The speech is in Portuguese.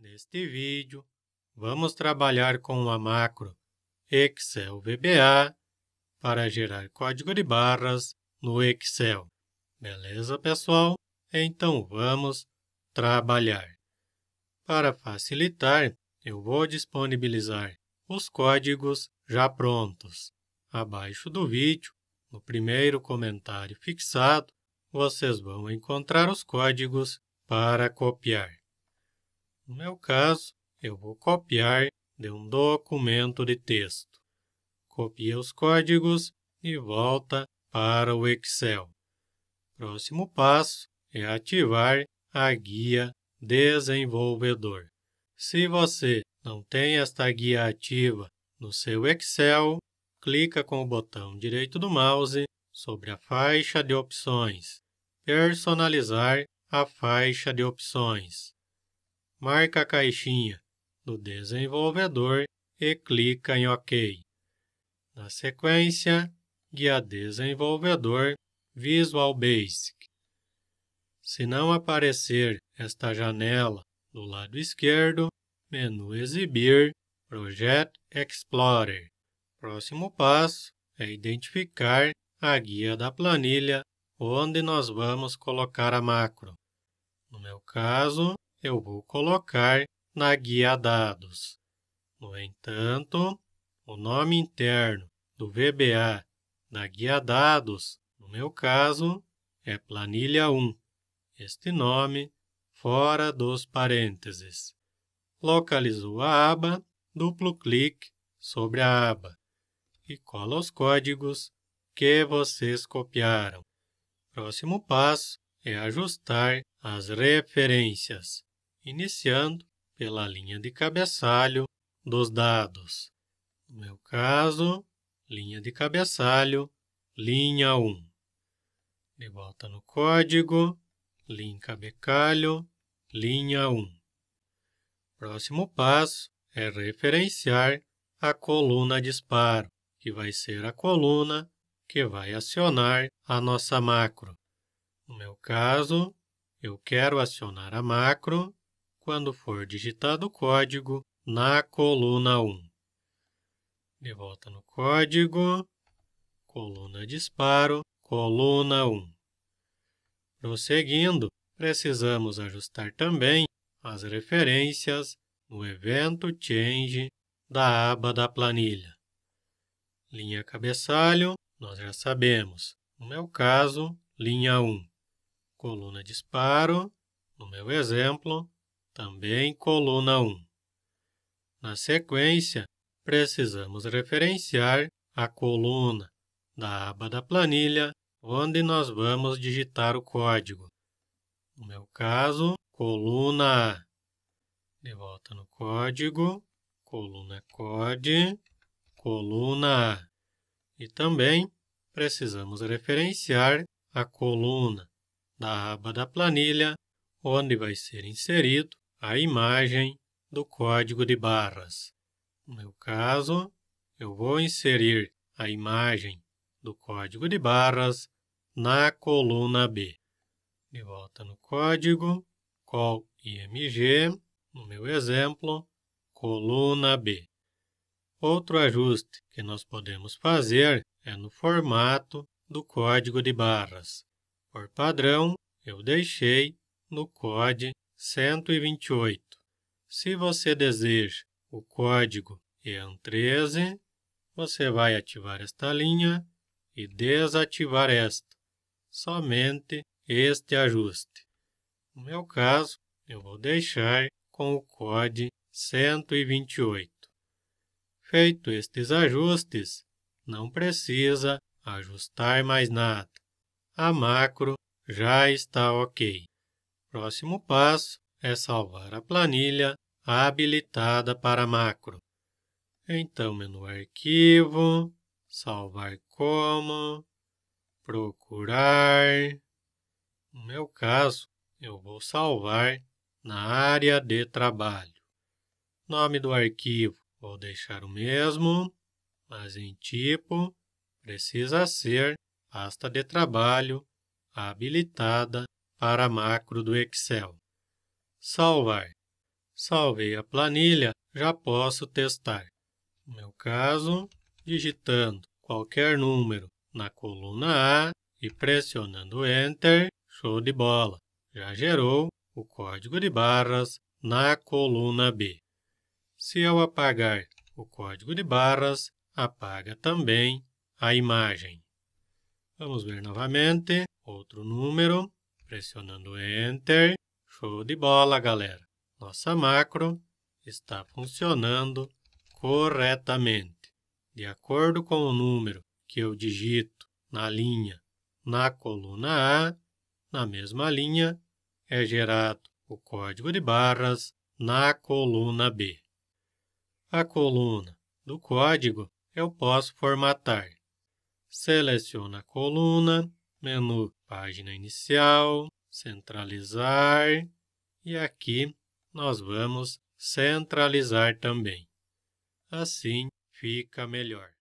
Neste vídeo, vamos trabalhar com a macro Excel VBA para gerar código de barras no Excel. Beleza, pessoal? Então vamos trabalhar. Para facilitar, eu vou disponibilizar os códigos já prontos. Abaixo do vídeo, no primeiro comentário fixado, vocês vão encontrar os códigos para copiar. No meu caso, eu vou copiar de um documento de texto. Copia os códigos e volta para o Excel. Próximo passo é ativar a guia Desenvolvedor. Se você não tem esta guia ativa no seu Excel, clica com o botão direito do mouse sobre a faixa de opções Personalizar a faixa de opções marca a caixinha do desenvolvedor e clica em OK. Na sequência, guia desenvolvedor Visual Basic. Se não aparecer esta janela do lado esquerdo, menu Exibir, Project Explorer. Próximo passo é identificar a guia da planilha onde nós vamos colocar a macro. No meu caso, eu vou colocar na guia dados. No entanto, o nome interno do VBA na guia dados, no meu caso, é planilha 1. Este nome fora dos parênteses. Localizou a aba, duplo clique sobre a aba e cola os códigos que vocês copiaram. Próximo passo é ajustar as referências iniciando pela linha de cabeçalho dos dados. No meu caso, linha de cabeçalho, linha 1. De volta no código, linha cabeçalho, linha 1. Próximo passo é referenciar a coluna disparo, que vai ser a coluna que vai acionar a nossa macro. No meu caso, eu quero acionar a macro quando for digitado o código na coluna 1. De volta no código, coluna disparo, coluna 1. Prosseguindo, precisamos ajustar também as referências no evento change da aba da planilha. Linha cabeçalho, nós já sabemos. No meu caso, linha 1. Coluna disparo, no meu exemplo, também coluna 1. Na sequência, precisamos referenciar a coluna da aba da planilha onde nós vamos digitar o código. No meu caso, coluna A. De volta no código, coluna code, coluna A. E também precisamos referenciar a coluna da aba da planilha onde vai ser inserido a imagem do código de barras. No meu caso, eu vou inserir a imagem do código de barras na coluna B. De volta no código, col_img, img, no meu exemplo, coluna B. Outro ajuste que nós podemos fazer é no formato do código de barras. Por padrão, eu deixei no COD 128. Se você deseja o código EAN13, você vai ativar esta linha e desativar esta. Somente este ajuste. No meu caso, eu vou deixar com o COD 128. Feito estes ajustes, não precisa ajustar mais nada. A macro já está ok. Próximo passo é salvar a planilha habilitada para macro. Então, menu Arquivo, Salvar como, Procurar. No meu caso, eu vou salvar na área de trabalho. Nome do arquivo vou deixar o mesmo, mas em tipo precisa ser pasta de trabalho habilitada para a macro do Excel. Salvar. Salvei a planilha, já posso testar. No meu caso, digitando qualquer número na coluna A e pressionando Enter, show de bola. Já gerou o código de barras na coluna B. Se eu apagar o código de barras, apaga também a imagem. Vamos ver novamente outro número Pressionando Enter. Show de bola, galera! Nossa macro está funcionando corretamente. De acordo com o número que eu digito na linha na coluna A, na mesma linha é gerado o código de barras na coluna B. A coluna do código eu posso formatar. Seleciono a coluna, menu página inicial, centralizar e aqui nós vamos centralizar também. Assim fica melhor.